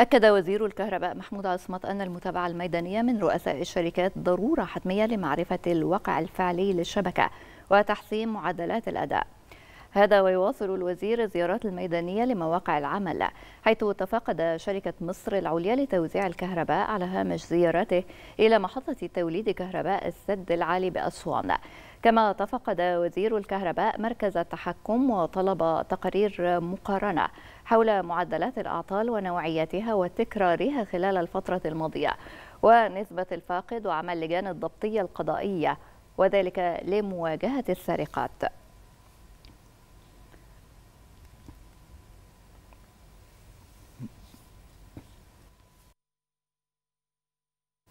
أكد وزير الكهرباء محمود عصمت أن المتابعة الميدانية من رؤساء الشركات ضرورة حتمية لمعرفة الواقع الفعلي للشبكة وتحسين معدلات الأداء هذا ويواصل الوزير الزيارات الميدانية لمواقع العمل حيث تفقد شركة مصر العليا لتوزيع الكهرباء على هامش زيارته إلى محطة توليد كهرباء السد العالي بأسوان كما تفقد وزير الكهرباء مركز التحكم وطلب تقارير مقارنة حول معدلات الأعطال ونوعيتها وتكرارها خلال الفترة الماضية ونسبة الفاقد وعمل لجان الضبطية القضائية وذلك لمواجهة السرقات